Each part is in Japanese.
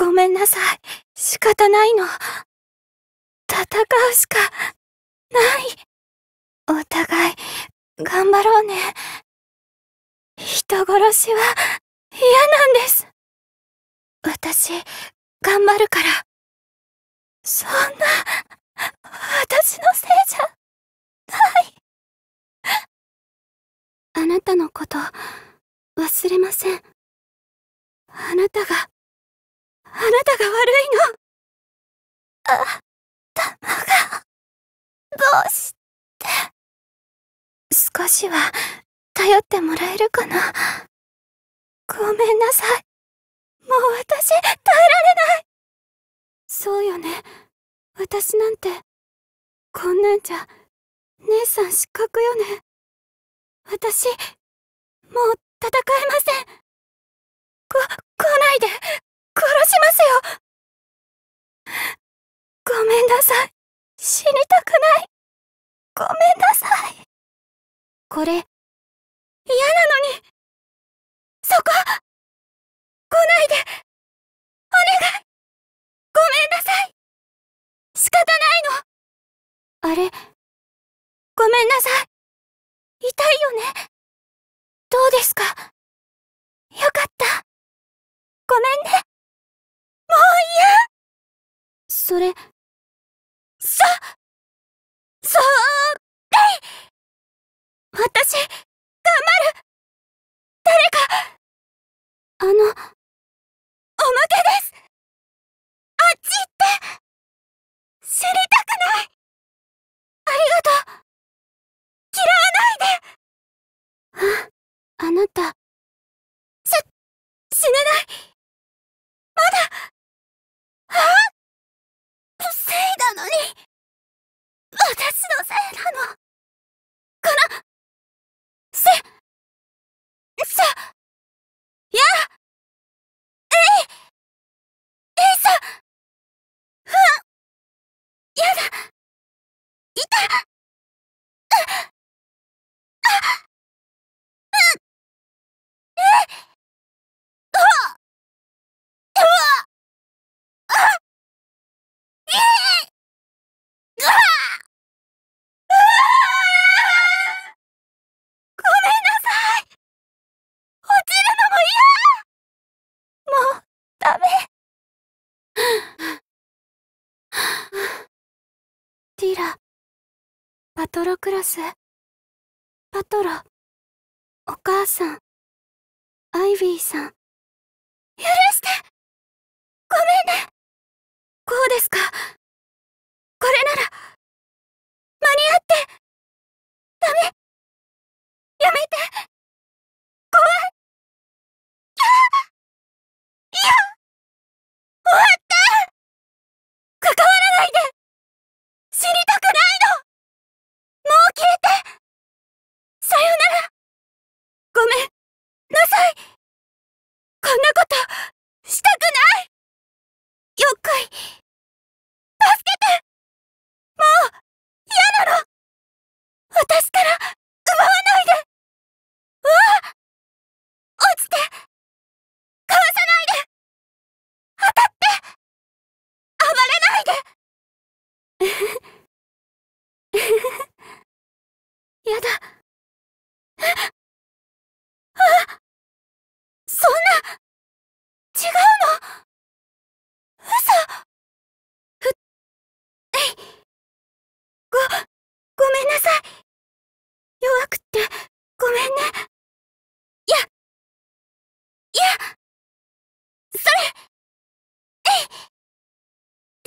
ごめんなさい。仕方ないの。戦うしか、ない。お互い、頑張ろうね。人殺しは、嫌なんです。私、頑張るから。そんな、私のせいじゃ、ない。あなたのこと、忘れません。あなたが、あなたが悪いの。あ、頭が、どうして。少しは、頼ってもらえるかな。ごめんなさい。もう私、耐えられない。そうよね。私なんて、こんなんじゃ、姉さん失格よね。私、もう戦えません。こ、来ないで殺しますよごめんなさい死にたくないごめんなさいこれ嫌なのにそこ来ないでお願いごめんなさい仕方ないのあれごめんなさい痛いよねどうですかよかったごめんねそれ、そ、そー私、頑張る誰かあの、ダメ。ティラ、パトロクラス、パトロ、お母さん、アイビーさん。許してごめんねこうですか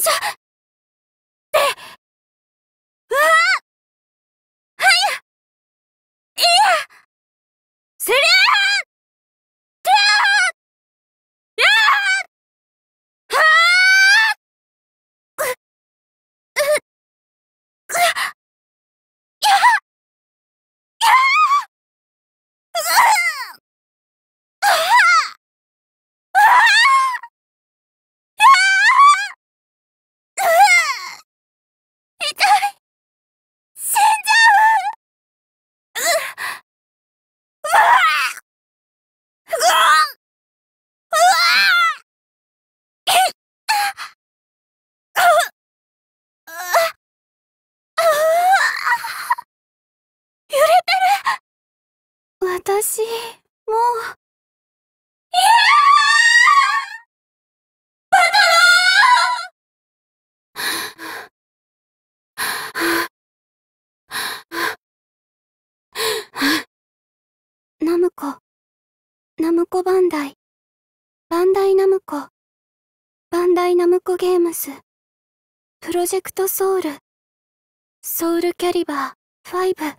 じゃ私、もう。いやバカだナムコ、ナムコバンダイ、バンダイナムコ、バンダイナムコゲームス、プロジェクトソウル、ソウルキャリバー5。